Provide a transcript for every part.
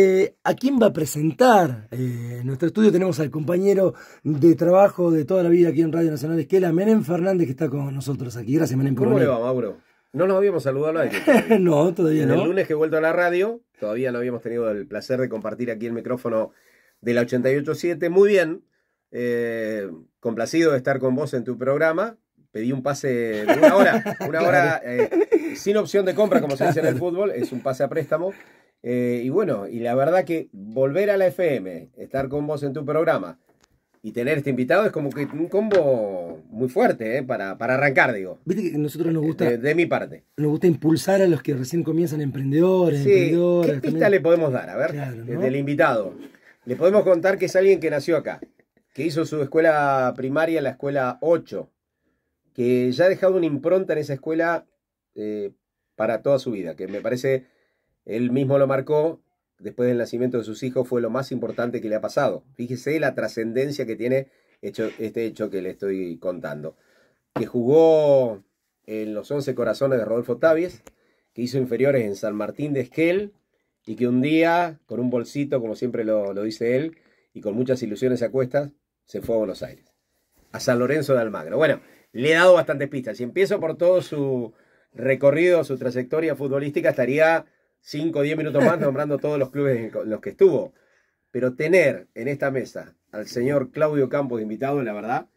Eh, ¿A quién va a presentar? Eh, nuestro estudio tenemos al compañero de trabajo de toda la vida aquí en Radio Nacional Esquela, Menem Fernández, que está con nosotros aquí. Gracias, Menem, por ¿Cómo le va, Mauro? No nos habíamos saludado no, todavía no. El lunes que he vuelto a la radio, todavía no habíamos tenido el placer de compartir aquí el micrófono de la 887. Muy bien, eh, complacido de estar con vos en tu programa. Pedí un pase de una hora, una hora sin opción de compra, como se dice en el fútbol, es un pase a préstamo. Eh, y bueno, y la verdad que volver a la FM, estar con vos en tu programa y tener este invitado es como que un combo muy fuerte, eh, para, para, arrancar, digo. Viste que nosotros eh, nos gusta. De, mi parte. Nos gusta impulsar a los que recién comienzan emprendedores. Sí, ¿Qué pista le podemos dar? A ver, desde el invitado. Le podemos contar que es alguien que nació acá, que hizo su escuela primaria en la escuela 8, que ya ha dejado una impronta en esa escuela para toda su vida, que me parece él mismo lo marcó, después del nacimiento de sus hijos fue lo más importante que le ha pasado. Fíjese la trascendencia que tiene hecho, este hecho que le estoy contando. Que jugó en los 11 corazones de Rodolfo Tavies, que hizo inferiores en San Martín de Esquel y que un día, con un bolsito, como siempre lo, dice él, y con muchas ilusiones a cuestas, se fue a Buenos Aires, a San Lorenzo de Almagro. Bueno, le he dado bastantes pistas. Si empiezo por todo su recorrido, su trayectoria futbolística, estaría 5 o 10 minutos más nombrando todos los clubes en los que estuvo. Pero tener en esta mesa al señor Claudio Campos de invitado, la verdad,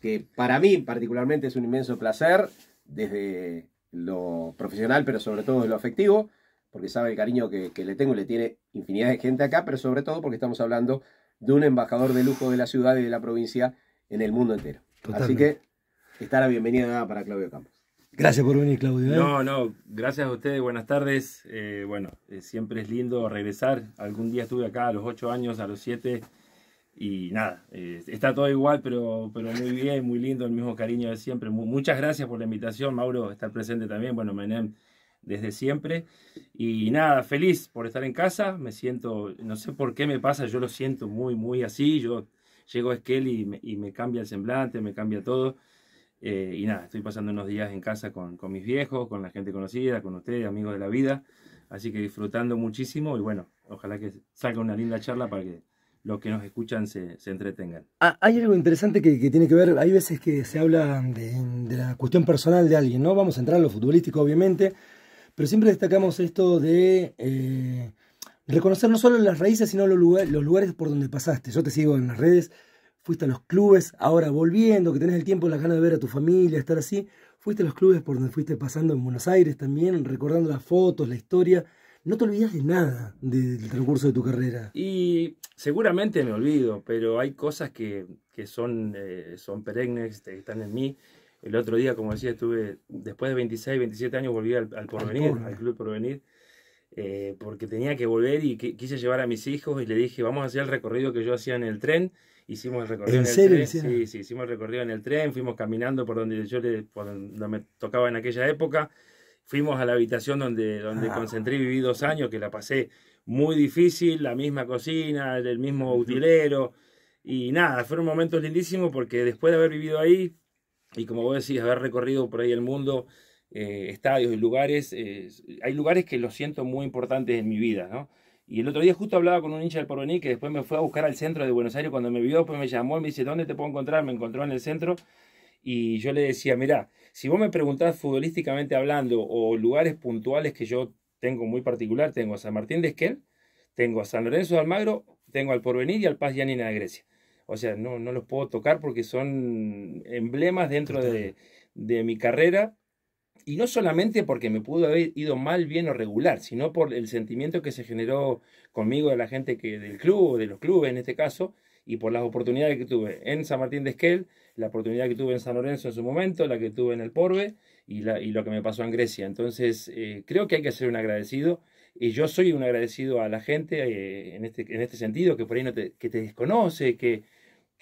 que para mí particularmente es un inmenso placer, desde lo profesional, pero sobre todo de lo afectivo, porque sabe el cariño que, le tengo y le tiene infinidad de gente acá, pero sobre todo porque estamos hablando de un embajador de lujo de la ciudad y de la provincia en el mundo entero. Así que estará bienvenida para Claudio Campos. Gracias por venir, Claudio. ¿eh? No, no, gracias a ustedes, buenas tardes. Eh, bueno, eh, siempre es lindo regresar. Algún día estuve acá a los 8 años, a los 7, y nada, está todo igual, pero, pero muy bien, muy lindo, el mismo cariño de siempre. muchas gracias por la invitación, Mauro, estar presente también. Bueno, Menem, desde siempre. Y nada, feliz por estar en casa. Me siento, no sé por qué me pasa, yo lo siento muy, muy así. Yo llego a Skelly y me cambia el semblante, me cambia todo. Eh, y nada, estoy pasando unos días en casa con, mis viejos, con la gente conocida, con ustedes, amigos de la vida. Así que disfrutando muchísimo y bueno, ojalá que salga una linda charla para que los que nos escuchan se, entretengan. Ah, hay algo interesante que, tiene que ver, hay veces que se habla de, la cuestión personal de alguien, ¿no? Vamos a entrar a lo futbolístico, obviamente, pero siempre destacamos esto de... Eh, reconocer no solo las raíces, sino los lugares por donde pasaste. Yo te sigo en las redes fuiste a los clubes, ahora volviendo, que tenés el tiempo, la ganas de ver a tu familia, estar así, fuiste a los clubes por donde fuiste pasando en Buenos Aires también, recordando las fotos, la historia. No te olvidas de nada del transcurso de tu carrera. Y seguramente me olvido, pero hay cosas que, que son, eh, son perennes, que eh, están en mí. El otro día, como decía, estuve, después de 26, 27 años, volví al, Porvenir, al, Club Porvenir. Eh, porque tenía que volver y quise llevar a mis hijos y le dije, vamos a hacer el recorrido que yo hacía en el tren hicimos el recorrido en, el tren. Sí, sí, hicimos recorrido en el tren, fuimos caminando por donde yo le, me tocaba en aquella época. Fuimos a la habitación donde, donde ah. concentré y viví dos años, que la pasé muy difícil, la misma cocina, el mismo utilero. Y nada, fueron momentos lindísimos porque después de haber vivido ahí, y como vos decís, haber recorrido por ahí el mundo, eh, estadios y lugares, eh, hay lugares que los siento muy importantes en mi vida, ¿no? Y el otro día justo hablaba con un hincha del Porvenir que después me fue a buscar al centro de Buenos Aires. Cuando me vio, pues me llamó y me dice, ¿dónde te puedo encontrar? Me encontró en el centro. Y yo le decía, mirá, si vos me preguntás futbolísticamente hablando o lugares puntuales que yo tengo muy particular, tengo a San Martín de Esquel, tengo a San Lorenzo de Almagro, tengo al Porvenir y al Paz Yanina de Grecia. O sea, no, no los puedo tocar porque son emblemas dentro de, de mi carrera y no solamente porque me pudo haber ido mal, bien o regular, sino por el sentimiento que se generó conmigo de la gente que, del club, de los clubes en este caso, y por las oportunidades que tuve en San Martín de Esquel, la oportunidad que tuve en San Lorenzo en su momento, la que tuve en el Porbe y, la, lo que me pasó en Grecia. Entonces, eh, creo que hay que ser un agradecido. Y yo soy un agradecido a la gente eh, este, en, este, sentido, que por ahí no te, que te desconoce, que,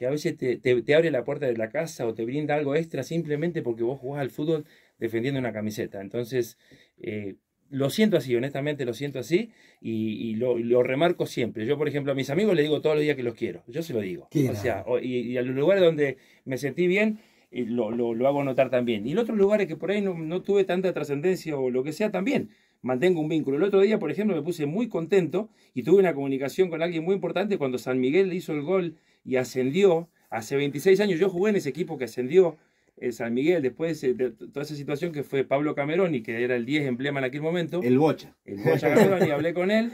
a veces te, te abre la puerta de la casa o te brinda algo extra simplemente porque vos jugás al fútbol defendiendo una camiseta. Entonces, eh, lo siento así, honestamente lo siento así y, lo, remarco siempre. Yo, por ejemplo, a mis amigos les digo todos los días que los quiero, yo se lo digo. O sea, y, a los lugares donde me sentí bien, eh, lo, lo, hago notar también. Y en otros lugares que por ahí no, no tuve tanta trascendencia o lo que sea, también mantengo un vínculo. El otro día, por ejemplo, me puse muy contento y tuve una comunicación con alguien muy importante cuando San Miguel hizo el gol y ascendió. Hace 26 años yo jugué en ese equipo que ascendió San Miguel, después eh, de toda esa situación que fue Pablo Cameroni, que era el 10 emblema en aquel momento. El Bocha. El Bocha Cameroni, hablé con él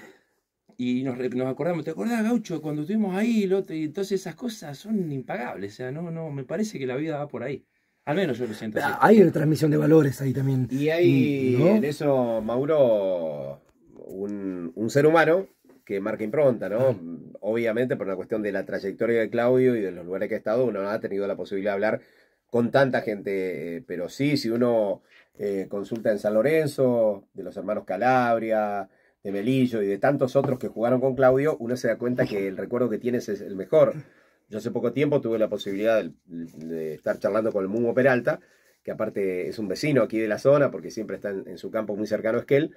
y nos, acordamos, ¿te acordás, Gaucho, cuando estuvimos ahí? entonces esas cosas son impagables, o sea, no, no, me parece que la vida va por ahí. Al menos yo lo siento así. Hay una transmisión de valores ahí también. Y ahí, mm, en eso, Mauro, un, ser humano que marca impronta, ¿no? Ah. Obviamente por una cuestión de la trayectoria de Claudio y de los lugares que ha estado, uno ha tenido la posibilidad de hablar con tanta gente, eh, pero sí, si uno eh, consulta en San Lorenzo, de los hermanos Calabria, de Melillo y de tantos otros que jugaron con Claudio, uno se da cuenta que el recuerdo que tienes es el mejor. Yo hace poco tiempo tuve la posibilidad de, estar charlando con el Mumo Peralta, que aparte es un vecino aquí de la zona, porque siempre está en, su campo muy cercano a Esquel,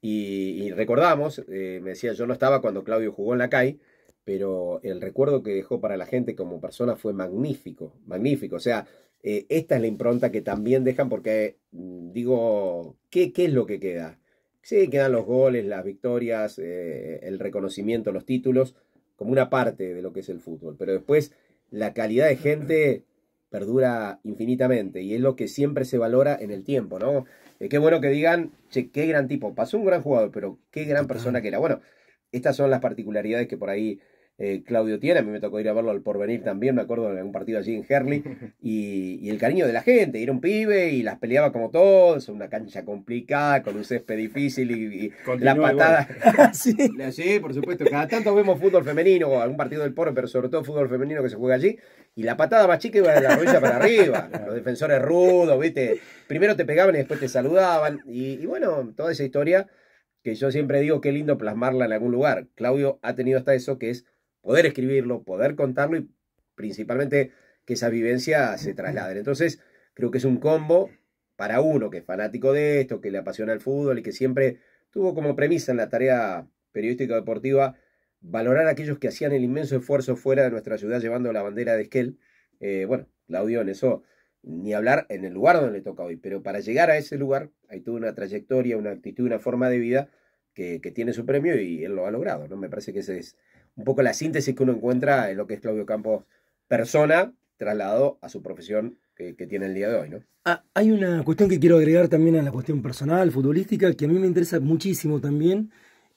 y, recordamos, eh, me decía, yo no estaba cuando Claudio jugó en la calle, pero el recuerdo que dejó para la gente como persona fue magnífico, magnífico. O sea, eh, esta es la impronta que también dejan porque, mm, digo, ¿qué, qué es lo que queda? Sí, quedan los goles, las victorias, eh, el reconocimiento, los títulos, como una parte de lo que es el fútbol. Pero después la calidad de gente perdura infinitamente y es lo que siempre se valora en el tiempo, ¿no? Eh, qué bueno que digan, che, qué gran tipo, pasó un gran jugador, pero qué gran persona que era. Bueno, estas son las particularidades que por ahí eh, Claudio tiene. A mí me tocó ir a verlo al porvenir también, me acuerdo de un partido allí en Herley. Y, el cariño de la gente, era un pibe y las peleaba como todos, una cancha complicada, con un césped difícil y, la patada. sí. por supuesto. Cada tanto vemos fútbol femenino, o algún partido del porro, pero sobre todo fútbol femenino que se juega allí. Y la patada más chica iba de la rodilla para arriba. Los defensores rudos, ¿viste? Primero te pegaban y después te saludaban. y, y bueno, toda esa historia que yo siempre digo qué lindo plasmarla en algún lugar. Claudio ha tenido hasta eso que es poder escribirlo, poder contarlo y principalmente que esa vivencia se traslade. Entonces, creo que es un combo para uno que es fanático de esto, que le apasiona el fútbol y que siempre tuvo como premisa en la tarea periodística deportiva valorar a aquellos que hacían el inmenso esfuerzo fuera de nuestra ciudad llevando la bandera de Esquel. Eh, bueno, Claudio en eso, ni hablar en el lugar donde le toca hoy, pero para llegar a ese lugar hay toda una trayectoria, una actitud, una forma de vida que, que tiene su premio y él lo ha logrado, ¿no? Me parece que ese es un poco la síntesis que uno encuentra en lo que es Claudio Campos persona trasladado a su profesión que, tiene el día de hoy, ¿no? Ah, hay una cuestión que quiero agregar también a la cuestión personal, futbolística, que a mí me interesa muchísimo también.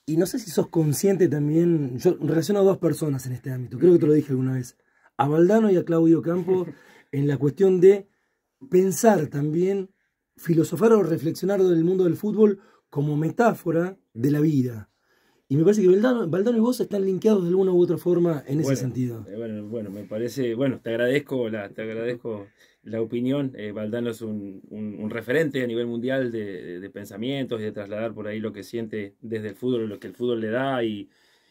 Y no sé si sos consciente también, yo relaciono a dos personas en este ámbito, creo que te lo dije alguna vez, a Valdano y a Claudio Campos, en la cuestión de pensar también, filosofar o reflexionar del mundo del fútbol como metáfora de la vida. Y me parece que Valdano, y vos están linkeados de alguna u otra forma en ese sentido. Eh, bueno, bueno, me parece, bueno, te agradezco la, te agradezco la opinión. Eh, Valdano es un, referente a nivel mundial de, pensamientos y de trasladar por ahí lo que siente desde el fútbol, lo que el fútbol le da y,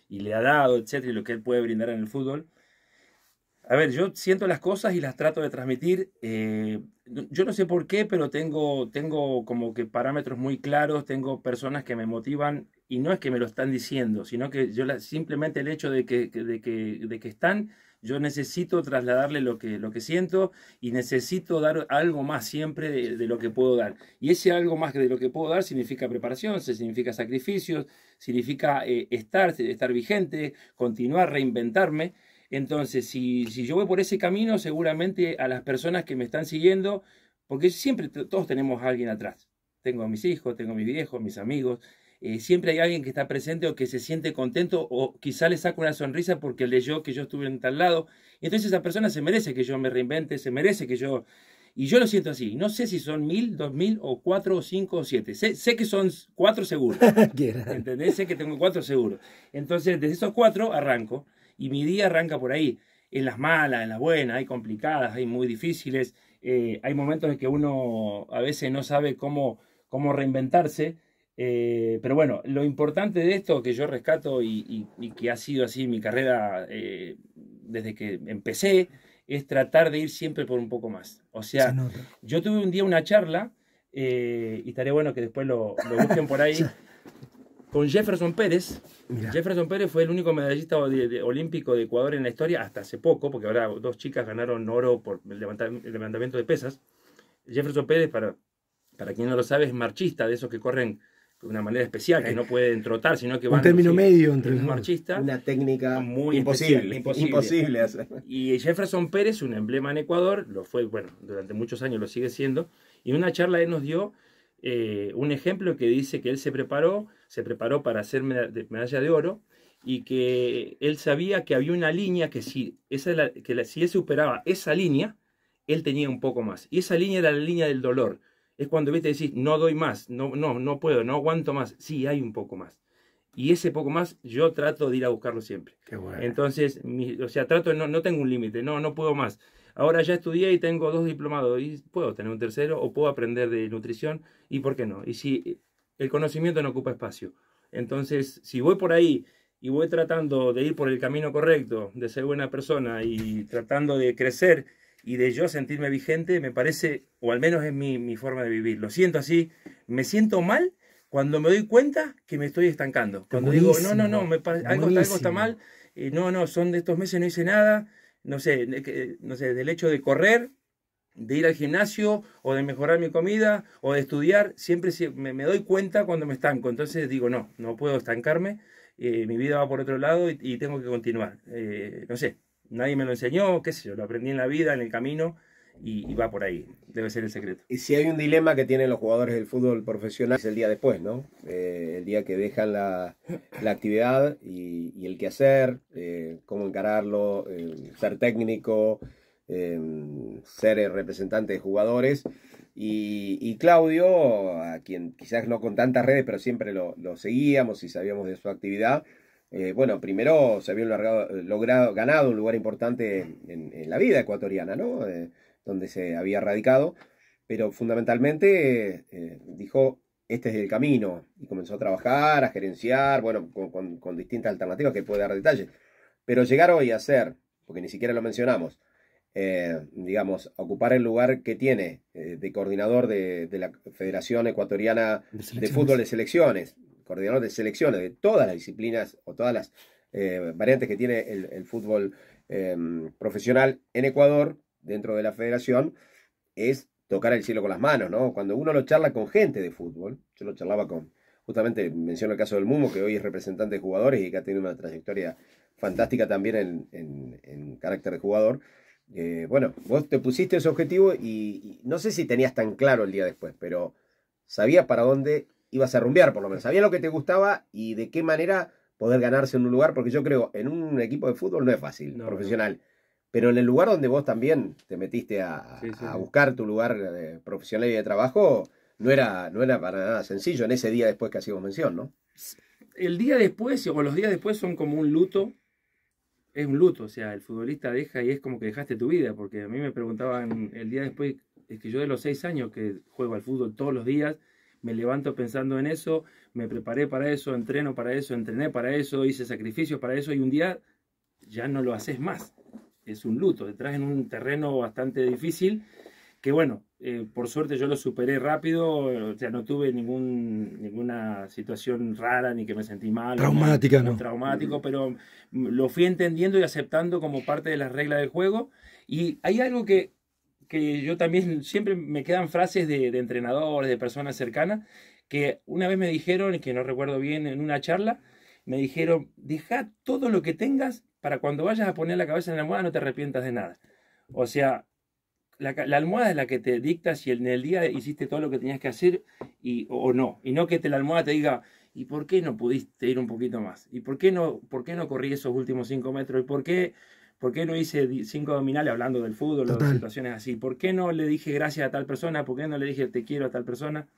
y le ha dado, etcétera, y lo que él puede brindar en el fútbol. A ver, yo siento las cosas y las trato de transmitir. Eh, yo no sé por qué, pero tengo, tengo como que parámetros muy claros, tengo personas que me motivan y no es que me lo están diciendo, sino que yo simplemente el hecho de que, de que, de que están, yo necesito trasladarle lo que, lo que siento y necesito dar algo más siempre de, lo que puedo dar. Y ese algo más de lo que puedo dar significa preparación, significa sacrificios, significa eh, estar, estar vigente, continuar, reinventarme. Entonces, si, si yo voy por ese camino, seguramente a las personas que me están siguiendo, porque siempre todos tenemos alguien atrás. Tengo a mis hijos, tengo a mis viejos, mis amigos. Eh, siempre hay alguien que está presente o que se siente contento o quizá le saco una sonrisa porque leyó que yo estuve en tal lado. Entonces esa persona se merece que yo me reinvente, se merece que yo... Y yo lo siento así. No sé si son mil, dos mil o cuatro o cinco o siete. Sé, sé que son cuatro seguros. ¿Entendés? Sé que tengo cuatro seguros. Entonces desde esos cuatro arranco. Y mi día arranca por ahí, en las malas, en las buenas, hay complicadas, hay muy difíciles, eh, hay momentos en que uno a veces no sabe cómo, cómo reinventarse. Eh, pero bueno, lo importante de esto que yo rescato y, que ha sido así mi carrera eh, desde que empecé, es tratar de ir siempre por un poco más. O sea, yo tuve un día una charla, y estaré bueno que después lo busquen por ahí, con Jefferson Pérez. Jefferson Pérez fue el único medallista olímpico de Ecuador en la historia hasta hace poco, porque ahora dos chicas ganaron oro por el, levantamiento de pesas. Jefferson Pérez, para, para quien no lo sabe, es marchista, de esos que corren de una manera especial, que no pueden trotar, sino que van... Un término medio entre los marchistas. Una técnica muy imposible, imposible. imposible. Y Jefferson Pérez, un emblema en Ecuador, lo fue, bueno, durante muchos años lo sigue siendo, y en una charla él nos dio eh, un ejemplo que dice que él se preparó, se preparó para hacer medalla de oro y que él sabía que había una línea que si, esa que él superaba esa línea, él tenía un poco más. Y esa línea era la línea del dolor. Es cuando ves decir, no doy más, no, no, no puedo, no aguanto más. Sí, hay un poco más. Y ese poco más yo trato de ir a buscarlo siempre. Entonces, o sea, trato, no, tengo un límite, no, no puedo más. Ahora ya estudié y tengo dos diplomados y puedo tener un tercero o puedo aprender de nutrición y por qué no. Y si eh, el conocimiento no ocupa espacio. Entonces, si voy por ahí y voy tratando de ir por el camino correcto, de ser buena persona y tratando de crecer y de yo sentirme vigente, me parece, o al menos es mi, mi forma de vivir. Lo siento así, me siento mal cuando me doy cuenta que me estoy estancando. Cuando digo, no, no, no, algo, está mal, eh, no, no, son de estos meses, no hice nada, no sé, no sé, del hecho de correr, de ir al gimnasio o de mejorar mi comida o de estudiar, siempre me, doy cuenta cuando me estanco. Entonces digo, no, no puedo estancarme, eh, mi vida va por otro lado y, y tengo que continuar. Eh, no sé, nadie me lo enseñó, qué sé yo, lo aprendí en la vida, en el camino y, va por ahí. Debe ser el secreto. Y si hay un dilema que tienen los jugadores del fútbol profesional es el día después, ¿no? Eh, el día que dejan la, actividad y, el quehacer, eh, cómo encararlo, eh, ser técnico, eh, ser representante de jugadores. Y, Claudio, a quien quizás no con tantas redes, pero siempre lo, seguíamos y sabíamos de su actividad. bueno, primero se había logrado, ganado un lugar importante en, la vida ecuatoriana, ¿no? donde se había radicado, pero fundamentalmente eh, dijo, este es el camino, y comenzó a trabajar, a gerenciar, bueno, con, distintas alternativas que puede dar detalles. Pero llegar hoy a ser, porque ni siquiera lo mencionamos, eh, digamos, ocupar el lugar que tiene eh, de coordinador de, la Federación Ecuatoriana de, Fútbol de Selecciones, coordinador de selecciones de todas las disciplinas o todas las variantes que tiene el fútbol profesional en Ecuador, dentro de la federación es tocar el cielo con las manos, ¿no? Cuando uno lo charla con gente de fútbol, yo lo charlaba con, justamente menciono el caso del Mumo, que hoy es representante de jugadores y que ha tenido una trayectoria fantástica también en, carácter de jugador. Eh, bueno, vos te pusiste ese objetivo y, no sé si tenías tan claro el día después, pero sabías para dónde ibas a rumbear, por lo menos. Sabías lo que te gustaba y de qué manera poder ganarse en un lugar, porque yo creo, en un equipo de fútbol no es fácil, no, profesional. Pero en el lugar donde vos también te metiste a, buscar tu lugar eh, profesional y de trabajo, no era, no era para nada sencillo en ese día después que hacíamos mención, ¿no? El día después o los días después son como un luto. Es un luto, o sea, el futbolista deja y es como que dejaste tu vida, porque a mí me preguntaban el día después, es que yo de los seis años que juego al fútbol todos los días, me levanto pensando en eso, me preparé para eso, entreno para eso, entrené para eso, hice sacrificios para eso y un día ya no lo haces más es un luto. detrás en un terreno bastante difícil que, bueno, eh, por suerte yo lo superé rápido, o sea, no tuve ningún, ninguna situación rara ni que me sentí mal. Traumática, ¿no? Traumático, pero lo fui entendiendo y aceptando como parte de las reglas del juego. Y hay algo que, que yo también, siempre me quedan frases de, de entrenadores, de personas cercanas, que una vez me dijeron, que no recuerdo bien, en una charla, me dijeron, deja todo lo que tengas para cuando vayas a poner la cabeza en la almohada no te arrepientas de nada. O sea, la, almohada es la que te dicta si en el día hiciste todo lo que tenías que hacer y, o no. Y no que te, la almohada te diga, ¿y por qué no pudiste ir un poquito más? ¿Y por qué no, por qué no corrí esos últimos cinco metros? ¿Y por qué, por qué no hice cinco abdominales hablando del fútbol o situaciones así? ¿Por qué no le dije gracias a tal persona? ¿Por qué no le dije te quiero a tal persona?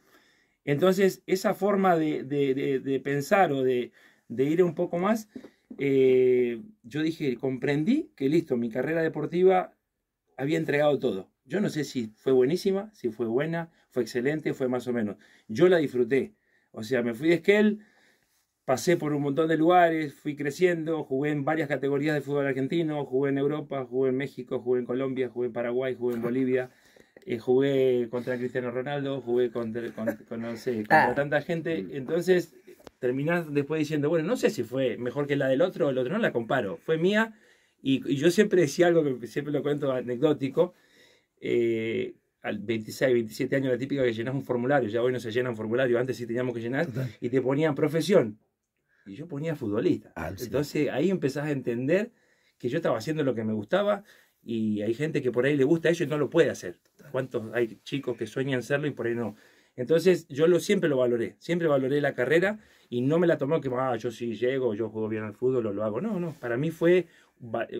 Entonces, esa forma de, de, de pensar o de, de ir un poco más, eh, yo dije, comprendí que listo, mi carrera deportiva había entregado todo. Yo no sé si fue buenísima, si fue buena, fue excelente, fue más o menos. Yo la disfruté. O sea, me fui de Esquel, pasé por un montón de lugares, fui creciendo, jugué en varias categorías de fútbol argentino, jugué en Europa, jugué en México, jugué en Colombia, jugué en Paraguay, jugué en Bolivia. Eh, jugué contra Cristiano Ronaldo, jugué contra, con, ah. tanta gente. Mm. Entonces, terminas después diciendo, bueno, no sé si fue mejor que la del otro, el otro no la comparo, fue mía. Y, yo siempre decía algo que siempre lo cuento anecdótico. Eh, al 26, 27 años, la típica que llenas un formulario, ya hoy no se llena un formulario, antes sí teníamos que llenar, y te ponían profesión. Y yo ponía futbolista. Ah, Entonces ahí empezás a entender que yo estaba haciendo lo que me gustaba y hay gente que por ahí le gusta eso y no lo puede hacer. ¿Cuántos hay chicos que sueñan serlo y por ahí no? Entonces yo siempre lo valoré, siempre valoré la carrera y no me la tomó que ah, yo sí llego, yo juego bien al fútbol o lo hago. No, no, para mí fue,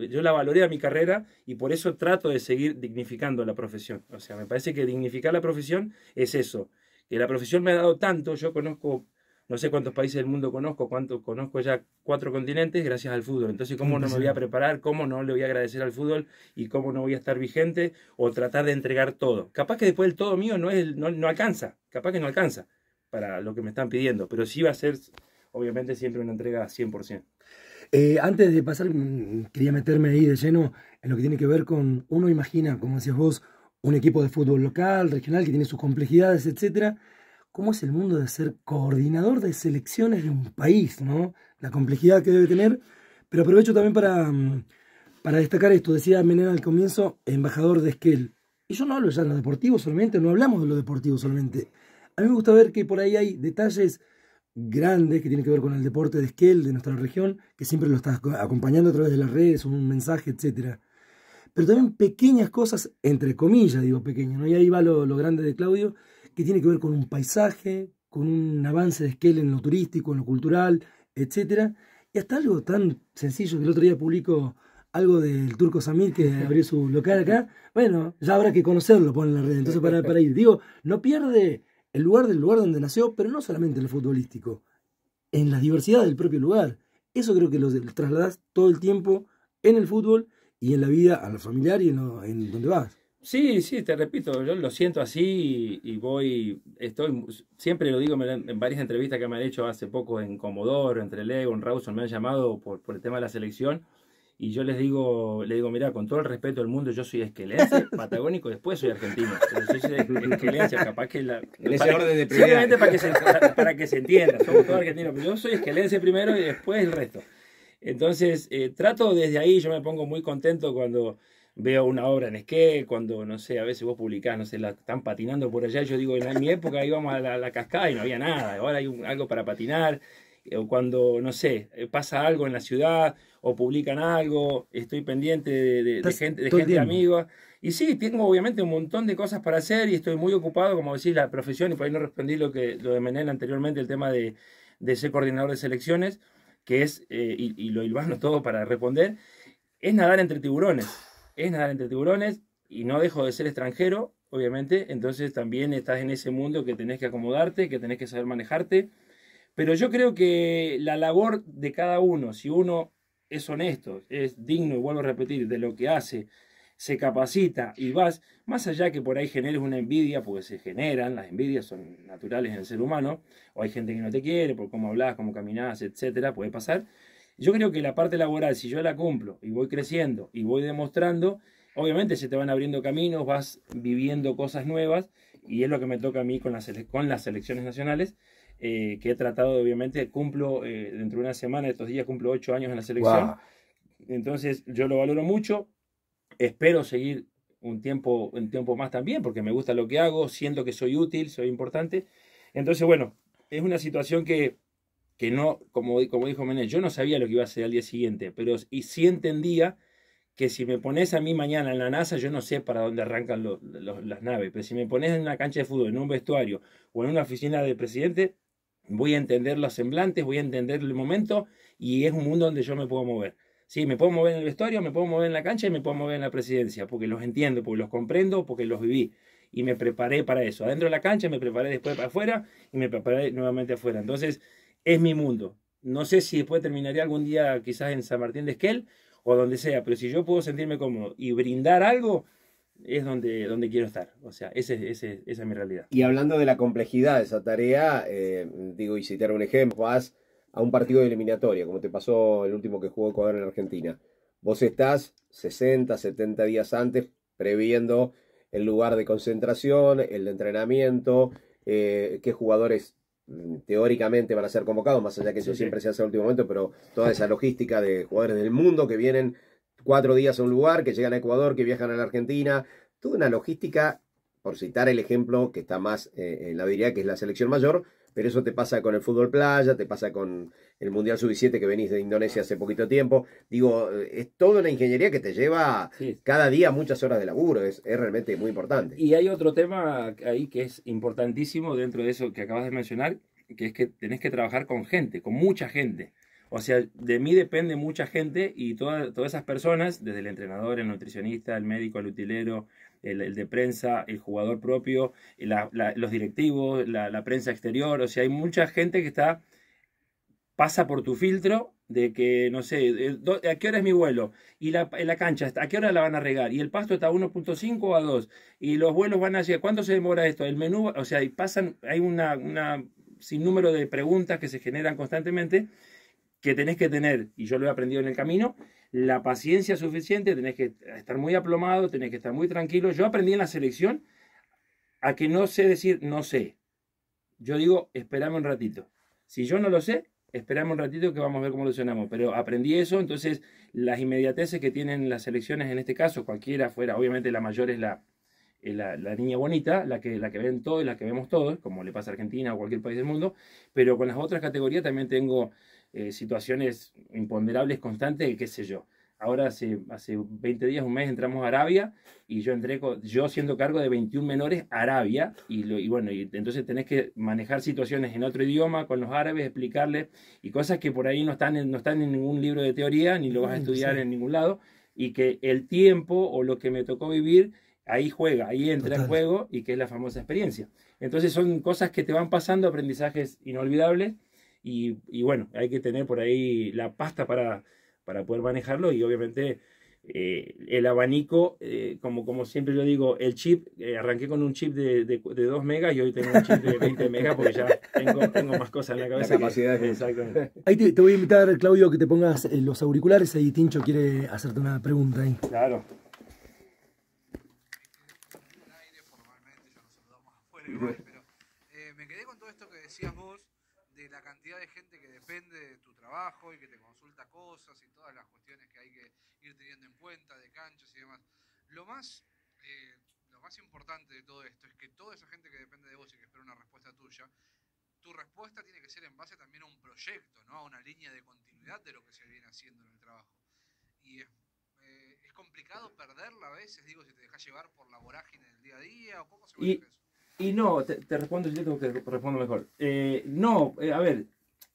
yo la valoré a mi carrera y por eso trato de seguir dignificando la profesión. O sea, me parece que dignificar la profesión es eso, que la profesión me ha dado tanto, yo conozco no sé cuántos países del mundo conozco, cuánto, conozco ya cuatro continentes gracias al fútbol. Entonces, ¿cómo no me voy a preparar? ¿Cómo no le voy a agradecer al fútbol? ¿Y cómo no voy a estar vigente o tratar de entregar todo? Capaz que después el todo mío no, es, no, no alcanza, capaz que no alcanza para lo que me están pidiendo, pero sí va a ser, obviamente, siempre una entrega 100%. Eh, antes de pasar, mm, quería meterme ahí de lleno en lo que tiene que ver con, uno imagina, como decías vos, un equipo de fútbol local, regional, que tiene sus complejidades, etcétera cómo es el mundo de ser coordinador de selecciones de un país, ¿no? La complejidad que debe tener. Pero aprovecho también para, mm, para destacar esto. Decía Menena al comienzo, embajador de Esquel. Y yo no hablo ya de lo deportivo solamente, no hablamos de lo deportivo solamente. A mí me gusta ver que por ahí hay detalles grandes que tienen que ver con el deporte de Esquel, de nuestra región, que siempre lo estás acompañando a través de las redes, un mensaje, etcétera pero también pequeñas cosas, entre comillas, digo pequeñas, ¿no? Y ahí va lo, grande de Claudio, que tiene que ver con un paisaje, con un avance de esquela en lo turístico, en lo cultural, etc. Y hasta algo tan sencillo que el otro día publicó algo del turco Samir que abrió su local acá. Bueno, ya habrá que conocerlo, pone en la red. Entonces, para, para ir, digo, no pierde el lugar del lugar donde nació, pero no solamente en lo futbolístico, en la diversidad del propio lugar. Eso creo que lo trasladas todo el tiempo en el fútbol y en la vida a lo familiar y en donde vas. Sí, sí, te repito, yo lo siento así y, voy, estoy, siempre lo digo en, varias entrevistas que me han hecho hace poco en Comodoro, entre Lego, en Rawson, me han llamado por, por el tema de la selección y yo les digo, le digo, mira, con todo el respeto del mundo, yo soy esquelense, patagónico, después soy argentino. Pero soy esquelense, capaz que la. En ese orden de prioridad. para que, se, para, que se entienda, somos todos argentinos, pero yo soy esquelense primero y después el resto. Entonces, eh, trato desde ahí, yo me pongo muy contento cuando veo una obra en Esquel, cuando, no sé, a veces vos publicás, no sé, la están patinando por allá, yo digo, en mi época íbamos a la, cascada y no había nada, ahora hay algo para patinar, eh, o cuando, no sé, eh, pasa algo en la ciudad, o publican algo, estoy pendiente de, de, gente, de gente amiga. Y sí, tengo obviamente un montón de cosas para hacer y estoy muy ocupado, como decís, la profesión, y por ahí no respondí lo que lo de Menel anteriormente, el tema de, de ser coordinador de selecciones, que es, eh, y, lo hilvano todo para responder, es nadar entre tiburones es nadar entre tiburones y no dejo de ser extranjero, obviamente, entonces también estás en ese mundo que tenés que acomodarte, que tenés que saber manejarte, pero yo creo que la labor de cada uno, si uno es honesto, es digno, y vuelvo a repetir, de lo que hace, se capacita y vas, más allá que por ahí generes una envidia, porque se generan, las envidias son naturales en el ser humano, o hay gente que no te quiere por cómo hablas, cómo caminas, etcétera, puede pasar, yo creo que la parte laboral, si yo la cumplo y voy creciendo y voy demostrando, obviamente se te van abriendo caminos, vas viviendo cosas nuevas y es lo que me toca a mí con las, con las selecciones nacionales. Eh, que he tratado, obviamente, cumplo eh, dentro de una semana, estos días cumplo ocho años en la selección. Entonces, yo lo valoro mucho. Espero seguir un tiempo, un tiempo más también, porque me gusta lo que hago, siento que soy útil, soy importante. Entonces, bueno, es una situación que que no, como, como dijo Menéndez yo no sabía lo que iba a hacer al día siguiente, pero y sí entendía que si me pones a mí mañana en la NASA, yo no sé para dónde arrancan las naves, pero si me pones en una cancha de fútbol, en un vestuario o en una oficina del presidente, voy a entender los semblantes, voy a entender el momento y es un mundo donde yo me puedo mover. Sí, me puedo mover en el vestuario, me puedo mover en la cancha y me puedo mover en la presidencia, porque los entiendo, porque los comprendo, porque los viví y me preparé para eso. Adentro de la cancha, me preparé después para afuera y me preparé nuevamente afuera. Entonces, es mi mundo. No sé si después terminaré algún día quizás en San Martín de Esquel o donde sea, pero si yo puedo sentirme cómodo y brindar algo, es donde, quiero estar. O sea, esa es mi realidad. Y hablando de la complejidad de esa tarea, eh, digo, y citar un ejemplo, vas a un partido de eliminatoria, como te pasó el último que jugó Ecuador en Argentina. Vos estás 60, 70 días antes previendo el lugar de concentración, el de entrenamiento, eh, qué jugadores teóricamente van a ser convocados, más allá que eso siempre se hace al último momento, pero toda esa logística de jugadores del mundo que vienen cuatro días a un lugar, que llegan a Ecuador, que viajan a la Argentina, toda una logística, por citar el ejemplo que está más en eh, eh, la diría que es la selección mayor, pero eso te pasa con el fútbol playa, te pasa con el Mundial Sub-17 que venís de Indonesia hace poquito tiempo. Digo, eh, es toda la ingeniería que te lleva cada día muchas horas de laburo, es, realmente muy importante. Y hay otro tema ahí que es importantísimo dentro de eso que acabas de mencionar, que es que tenés que trabajar con gente, con mucha gente. O sea, de mí depende mucha gente y todas esas personas, desde el entrenador, el nutricionista, el médico, el utilero, el, de prensa, el jugador propio, los directivos, la, prensa exterior, o sea, hay mucha gente que está, pasa por tu filtro de que, no sé, ¿a qué hora es mi vuelo? Y la, la cancha, ¿a qué hora la van a regar? Y el pasto está a 1.5 o a 2, y los vuelos van a hacia, ¿cuánto se demora esto? El menú, o sea, pasan, hay una, una sinnúmero de preguntas que se generan constantemente que tenés que tener, y yo lo he aprendido en el camino, la paciencia suficiente, tenés que estar muy aplomado, tenés que estar muy tranquilo. Yo aprendí en la selección a que no sé decir no sé. Yo digo, esperame un ratito. Si yo no lo sé, esperame un ratito que vamos a ver cómo lo solucionamos. Pero aprendí eso, entonces las inmediateces que tienen las selecciones en este caso, cualquiera fuera, obviamente la mayor es la, la, niña bonita, la que, la que ven todos, la que vemos todos, como le pasa a Argentina o cualquier país del mundo, pero con las otras categorías también tengo eh, situaciones imponderables constantes, qué sé yo. Ahora hace, hace 20 días, un mes, entramos a Arabia y yo entré, yo siendo cargo de 21 menores a Arabia y, bueno, y entonces tenés que manejar situaciones en otro idioma con los árabes, explicarles y cosas que por ahí no están en, no están en ningún libro de teoría ni lo vas a estudiar en ningún lado y que el tiempo o lo que me tocó vivir ahí juega, ahí entra en juego y que es la famosa experiencia. Entonces son cosas que te van pasando, aprendizajes inolvidables y, bueno, hay que tener por ahí la pasta para, para poder manejarlo y obviamente eh, el abanico, eh, como, como siempre yo digo, el chip, eh, arranqué con un chip de, de, 2 megas y hoy tengo un chip de 20 megas porque ya tengo, más cosas en la cabeza. capacidad Ahí te, voy a invitar, Claudio, que te pongas los auriculares. Ahí Tincho quiere hacerte una pregunta ahí. Claro. me quedé con todo esto que decías vos la cantidad de gente que depende de tu trabajo y que te consulta cosas y todas las cuestiones que hay que ir teniendo en cuenta, de canchas y demás. Lo más, eh, lo más importante de todo esto es que toda esa gente que depende de vos y que espera una respuesta tuya, tu respuesta tiene que ser en base también a un proyecto, ¿no? a una línea de continuidad de lo que se viene haciendo en el trabajo. Y es, eh, complicado perderla a veces, digo, si te dejas llevar por la vorágine del día a día o cómo se eso. Y no, te, respondo, que respondo mejor. Eh, no, eh, a ver,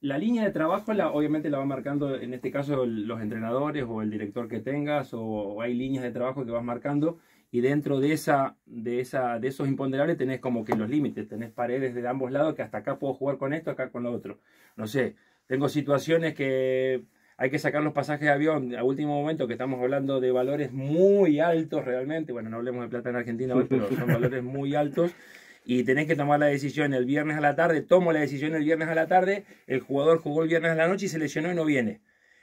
la línea de trabajo la, obviamente la va marcando, en este caso, los entrenadores o el director que tengas, o, hay líneas de trabajo que vas marcando, y dentro de, esa, de, esa, de esos imponderables tenés como que los límites, tenés paredes de ambos lados que hasta acá puedo jugar con esto, acá con lo otro. No sé, tengo situaciones que hay que sacar los pasajes de avión a último momento, que estamos hablando de valores muy altos realmente, bueno, no hablemos de plata en Argentina pero son valores muy altos y tenés que tomar la decisión el viernes a la tarde, tomo la decisión el viernes a la tarde, el jugador jugó el viernes a la noche y se lesionó y no viene.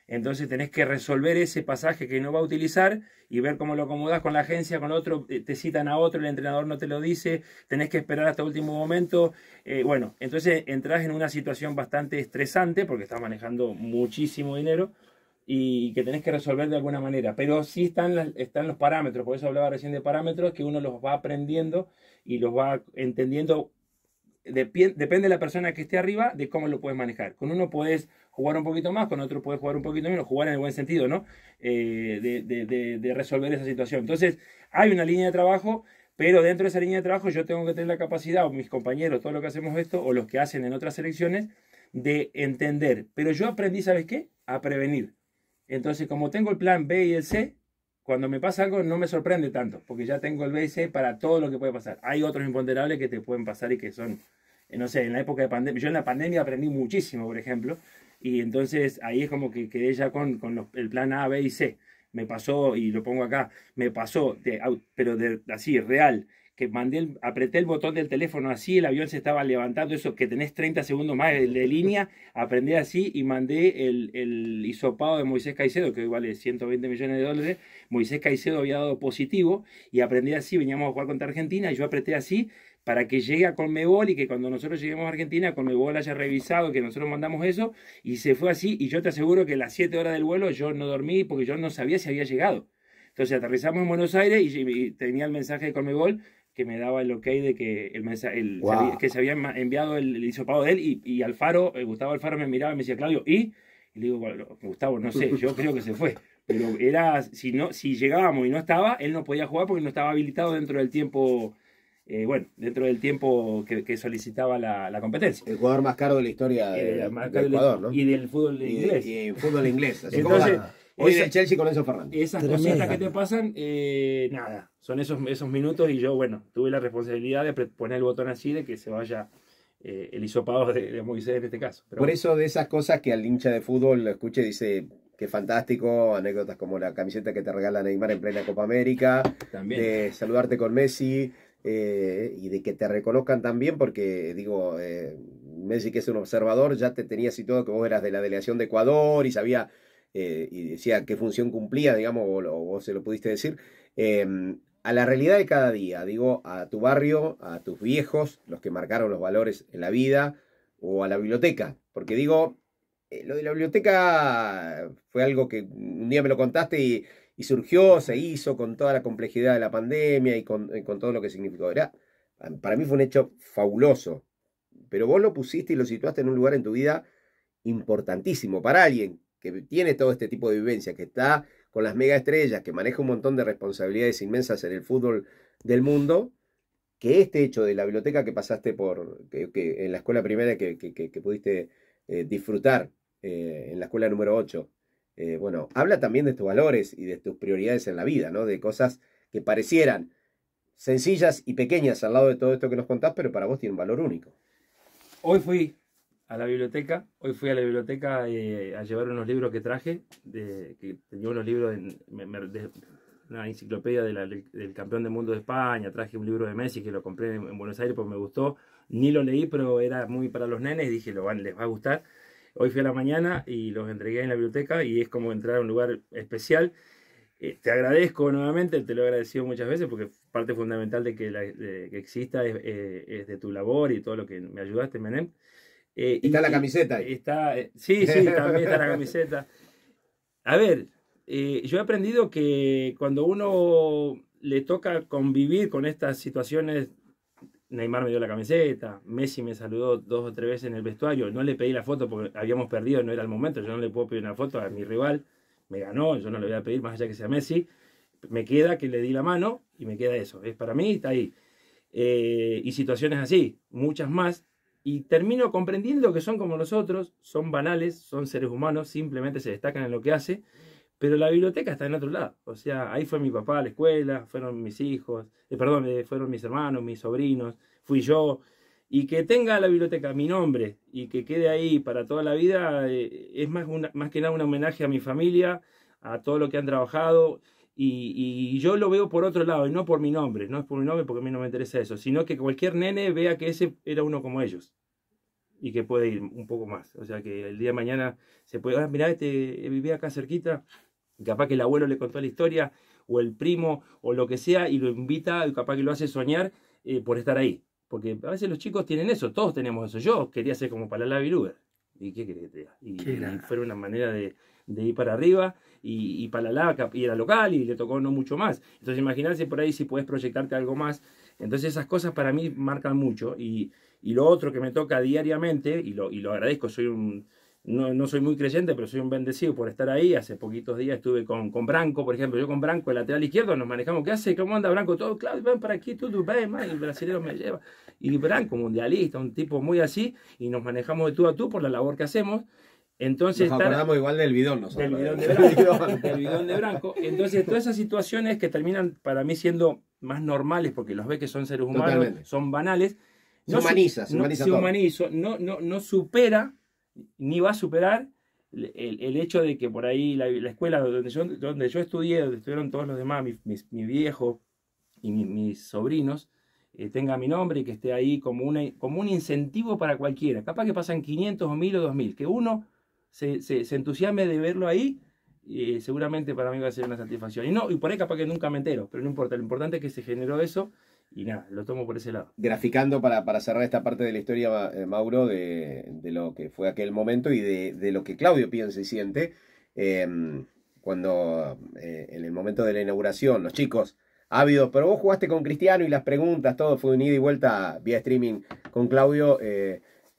Entonces tenés que resolver ese pasaje que no va a utilizar y ver cómo lo acomodás con la agencia, con otro, eh, te citan a otro, el entrenador no te lo dice, tenés que esperar hasta último momento. Eh, bueno, entonces entras en una situación bastante estresante porque estás manejando muchísimo dinero y que tenés que resolver de alguna manera. Pero sí están, están los parámetros, por eso hablaba recién de parámetros, que uno los va aprendiendo y los va entendiendo. Depende, de la persona que esté arriba de cómo lo puedes manejar. Con uno puedes jugar un poquito más, con otro puedes jugar un poquito menos, jugar en el buen sentido, ¿no? Eh, de, resolver esa situación. Entonces, hay una línea de trabajo, pero dentro de esa línea de trabajo yo tengo que tener la capacidad, o mis compañeros, todo lo que hacemos esto, o los que hacen en otras selecciones, de entender. Pero yo aprendí, ¿sabes qué? A prevenir entonces, como tengo el plan B y el C, cuando me pasa algo no me sorprende tanto, porque ya tengo el B y C para todo lo que puede pasar. Hay otros imponderables que te pueden pasar y que son, eh, no sé, en la época de pandemia, yo en la pandemia aprendí muchísimo, por ejemplo, y entonces ahí es como que quedé ya con, el plan A, B y C. Me pasó, y lo pongo acá, me pasó, de, pero de, así, real, mandé apreté el botón del teléfono así, el avión se estaba levantando, eso que tenés 30 segundos más de, línea, aprendí así y mandé el, el, hisopado de Moisés Caicedo, que hoy vale 120 millones de dólares. Moisés Caicedo había dado positivo y aprendí así, veníamos a jugar contra Argentina y yo apreté así para que llegue a Conmebol y que cuando nosotros lleguemos a Argentina, Conmebol haya revisado que nosotros mandamos eso y se fue así y yo te aseguro que las 7 horas del vuelo yo no dormí porque yo no sabía si había llegado. Entonces aterrizamos en Buenos Aires y, y tenía el mensaje de Conmebol, que me daba el ok de que, que se había enviado el, hizo hisopado de él y, Alfaro, eh, Gustavo Alfaro me miraba y me decía, Claudio, ¿y? Y le digo, Gustavo, no sé, yo creo que se fue. Pero era, si, no, si llegábamos y no estaba, él no podía jugar porque no estaba habilitado dentro del tiempo, eh, bueno, dentro del tiempo que, solicitaba la, competencia. El jugador más caro de la historia de, Y del fútbol inglés. fútbol inglés, así Hoy eh, Chelsea con Enzo Fernández. Esas cositas que te pasan, eh, nada, son esos, esos minutos y yo, bueno, tuve la responsabilidad de poner el botón así de que se vaya eh, el hisopado de, Moisés en este caso. Por eso de esas cosas que al hincha de fútbol lo escuche dice, que fantástico, anécdotas como la camiseta que te regala Neymar en plena Copa América, de saludarte con Messi y de que te reconozcan también, porque digo, Messi que es un observador, ya te tenías y todo que vos eras de la delegación de Ecuador y sabía eh, y decía qué función cumplía, digamos, o, vos se lo pudiste decir, em, a la realidad de cada día, digo, a tu barrio, a tus viejos, los que marcaron los valores en la vida, o a la biblioteca, porque digo, eh, lo de la biblioteca fue algo que un día me lo contaste y, surgió, se hizo con toda la complejidad de la pandemia y con, todo lo que significó. Era, para mí fue un hecho fabuloso, pero vos lo pusiste y lo situaste en un lugar en tu vida importantísimo para alguien que tiene todo este tipo de vivencia, que está con las mega estrellas, que maneja un montón de responsabilidades inmensas en el fútbol del mundo, que este hecho de la biblioteca que pasaste por, que, en la escuela primera que, que, pudiste eh, disfrutar eh, en la escuela número 8, eh, bueno, habla también de tus valores y de tus prioridades en la vida, ¿no? De cosas que parecieran sencillas y pequeñas al lado de todo esto que nos contás, pero para vos tiene un valor único. Hoy fui a la biblioteca. Hoy fui a la biblioteca eh, a llevar unos libros que traje, de, que tenía unos libros de, una enciclopedia del campeón del mundo de España, traje un libro de Messi que lo compré en, Buenos Aires porque me gustó, ni lo leí, pero era muy para los nenes, dije, lo van, les va a gustar. Hoy fui a la mañana y los entregué en la biblioteca y es como entrar a un lugar especial. Eh, te agradezco nuevamente, te lo he agradecido muchas veces porque parte fundamental de que, que exista es, eh, es, de tu labor y todo lo que me ayudaste, Menem. Eh, está la camiseta ahí. Está, eh, sí, sí, también está la camiseta. A ver, eh, yo he aprendido que cuando uno le toca convivir con estas situaciones, Neymar me dio la camiseta, Messi me saludó dos o tres veces en el vestuario, no le pedí la foto porque habíamos perdido, no era el momento, yo no le puedo pedir una foto a mi rival, me ganó, yo no le voy a pedir más allá que sea Messi, me queda que le di la mano y me queda eso, es para mí, está ahí. Eh, y situaciones así, muchas más, y termino comprendiendo que son como nosotros, son banales, son seres humanos, simplemente se destacan en lo que hace, pero la biblioteca está en otro lado. O sea, ahí fue mi papá a la escuela, fueron mis hijos, eh, perdón, eh, fueron mis hermanos, mis sobrinos, fui yo. Y que tenga la biblioteca mi nombre y que quede ahí para toda la vida eh, es más, más que nada un homenaje a mi familia, a todo lo que han trabajado y, yo lo veo por otro lado, y no por mi nombre, no es por mi nombre porque a mí no me interesa eso, sino que cualquier nene vea que ese era uno como ellos y que puede ir un poco más. O sea, que el día de mañana se puede, ah, mirá, este vivía acá cerquita, y capaz que el abuelo le contó la historia, o el primo, o lo que sea, y lo invita, y capaz que lo hace soñar eh, por estar ahí. Porque a veces los chicos tienen eso, todos tenemos eso. Yo quería ser como para la viruga. ¿Y qué quería Y, y fue una manera de, de ir para arriba y, para la y era local y le tocó no mucho más. Entonces imagínense por ahí si puedes proyectarte algo más. Entonces esas cosas para mí marcan mucho y, y lo otro que me toca diariamente, y lo, agradezco, soy un, no, soy muy creyente, pero soy un bendecido por estar ahí. Hace poquitos días estuve con, Branco, por ejemplo. Yo con Branco, el lateral izquierdo, nos manejamos. ¿Qué hace? ¿Cómo anda Branco? Todo, claro, ven para aquí, tú, tú, ven, el brasileño me lleva. Y Branco, mundialista, un tipo muy así, y nos manejamos de tú a tú por la labor que hacemos. Entonces, Nos acordamos igual del bidón nosotros. ¿eh? Del bidón de, blanco, Entonces, todas esas situaciones que terminan para mí siendo más normales, porque los ve que son seres humanos, son banales. se humaniza, se, no, humaniza no, no, no supera, ni va a superar el, hecho de que por ahí la, escuela donde yo, estudié, donde estuvieron todos los demás, mi viejo y mis sobrinos, eh, tenga mi nombre y que esté ahí como, como un incentivo para cualquiera. Capaz que pasan 500 o 1000 o 2000, que uno se, entusiasme de verlo ahí, y eh, seguramente para mí va a ser una satisfacción. Y no, y por ahí capaz que nunca me entero, pero no importa, lo importante es que se generó eso y nada, lo tomo por ese lado. Graficando para, para cerrar esta parte de la historia, eh, Mauro, de, lo que fue aquel momento y de, lo que Claudio piensa y siente, em, cuando eh, en el momento de la inauguración, los chicos ávidos, pero vos jugaste con Cristiano y las preguntas, todo fue un ida y vuelta vía streaming con Claudio.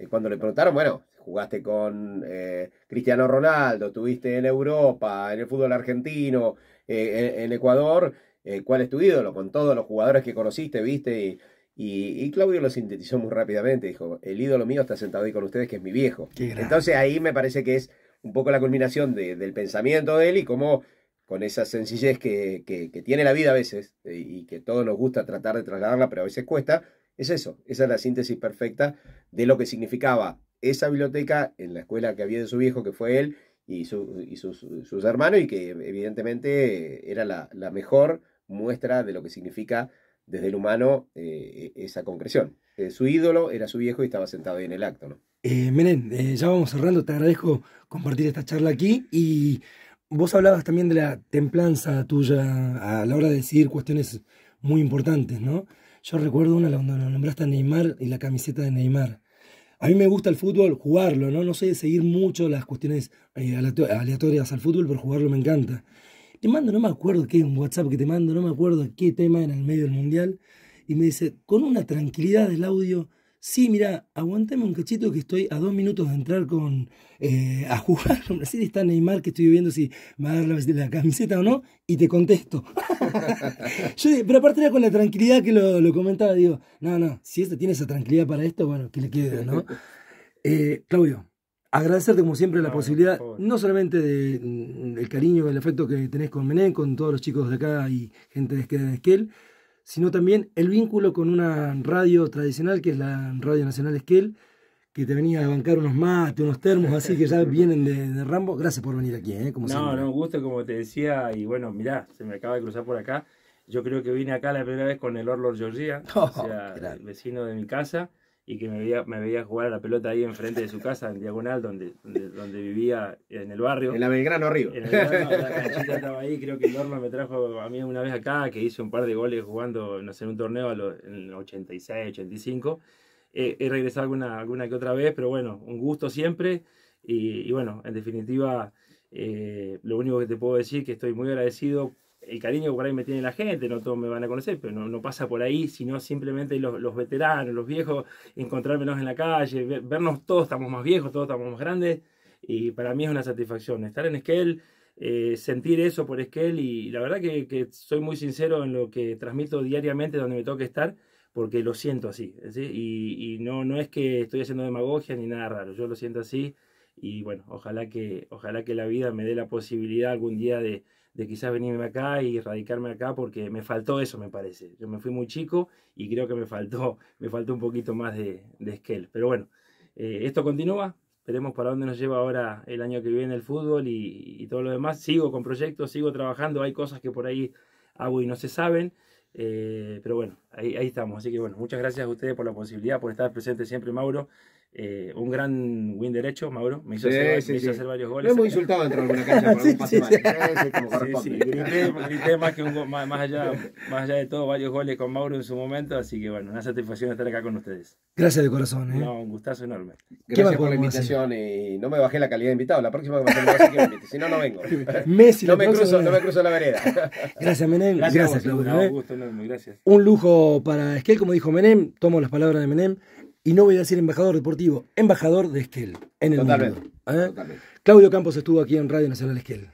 cuando le preguntaron, bueno, jugaste con eh, Cristiano Ronaldo, tuviste en Europa, en el fútbol argentino, eh, en, Ecuador, eh, ¿cuál es tu ídolo? Con todos los jugadores que conociste, viste, y, y, Claudio lo sintetizó muy rápidamente, dijo, el ídolo mío está sentado ahí con ustedes, que es mi viejo. Entonces ahí me parece que es un poco la culminación del pensamiento de él y cómo con esa sencillez que, que, que tiene la vida a veces y que todos nos gusta tratar de trasladarla, pero a veces cuesta, es eso, esa es la síntesis perfecta de lo que significaba esa biblioteca en la escuela que había de su viejo, que fue él y, sus, hermanos, y que evidentemente era la, mejor muestra de lo que significa desde el humano eh, e, esa concreción. Eh, su ídolo era su viejo y estaba sentado ahí en el acto. ¿no? Eh, ya vamos cerrando, te agradezco compartir esta charla aquí y vos hablabas también de la templanza tuya a la hora de decidir cuestiones muy importantes, ¿no? Yo recuerdo una cuando lo nombraste a Neymar y la camiseta de Neymar a mí me gusta el fútbol, jugarlo, ¿no? No sé seguir mucho las cuestiones eh, aleatorias al fútbol, pero jugarlo me encanta. Te mando, no me acuerdo qué, un WhatsApp que te mando, no me acuerdo qué tema en el medio del mundial. Y me dice, con una tranquilidad del audio, sí, mira, aguantame un cachito que estoy a dos minutos de entrar con eh, a jugar con Brasil, está Neymar que estoy viendo si me va a dar la, camiseta o no, y te contesto. Yo, pero aparte de con la tranquilidad que lo, comentaba, digo, no, no, si esta tiene esa tranquilidad para esto, bueno, que le quede, ¿no? Eh, Claudio, agradecerte como siempre la posibilidad, no solamente del de, el cariño, el afecto que tenés con mené, con todos los chicos de acá y gente de Esquel, sino también el vínculo con una radio tradicional, que es la Radio Nacional Esquel, que te venía a bancar unos mates, unos termos, así que ya vienen de, Rambo. Gracias por venir aquí, ¿eh? Como no, siempre. no, un gusto, como te decía, y bueno, mirá, se me acaba de cruzar por acá. Yo creo que vine acá la primera vez con el Orlor Georgia, oh, o sea, el vecino de mi casa y que me veía, me jugar a la pelota ahí enfrente de su casa, en Diagonal, donde, donde, vivía en el barrio. En la Belgrano Río. En Belgrano, la canchita estaba ahí, creo que Norma me trajo a mí una vez acá, que hice un par de goles jugando, no sé, en un torneo en el 86, 85. Eh, he regresado alguna, alguna que otra vez, pero bueno, un gusto siempre. Y, bueno, en definitiva, eh, lo único que te puedo decir es que estoy muy agradecido el cariño que por ahí me tiene la gente, no todos me van a conocer, pero no, pasa por ahí, sino simplemente los, veteranos, los viejos, encontrármelos en la calle, vernos todos, estamos más viejos, todos estamos más grandes, y para mí es una satisfacción estar en Esquel, eh, sentir eso por Esquel, y la verdad que, soy muy sincero en lo que transmito diariamente donde me toque estar, porque lo siento así, y, y, no, no es que estoy haciendo demagogia ni nada raro, yo lo siento así, y bueno, ojalá que, ojalá que la vida me dé la posibilidad algún día de, de quizás venirme acá y radicarme acá porque me faltó eso, me parece. Yo me fui muy chico y creo que me faltó, me faltó un poquito más de, de Pero bueno, eh, esto continúa. Veremos para dónde nos lleva ahora el año que viene el fútbol y, y, todo lo demás. Sigo con proyectos, sigo trabajando. Hay cosas que por ahí hago y no se saben. Eh, pero bueno, ahí, ahí estamos. Así que bueno, muchas gracias a ustedes por la posibilidad, por estar presente siempre, Mauro. Eh, un gran win derecho, Mauro. Me hizo, hacer, varios goles. me hemos insultado dentro de alguna cancha por un pase más, allá, de todo, varios goles con Mauro en su momento. Así que bueno, una satisfacción estar acá con ustedes. Gracias de corazón. ¿eh? un gustazo enorme. Gracias por la invitación y no me bajé la calidad de invitado. La próxima que me que me invite. Si no, no vengo. no, me cruzo, no me cruzo la vereda. gracias, Menem. Gracias, ¿eh? un, gusto enorme, un lujo para Esquel, como dijo Menem. Tomo las palabras de Menem. Y no voy a decir embajador deportivo, embajador de Esquel en el mundo. ¿eh? Claudio Campos estuvo aquí en Radio Nacional Esquel.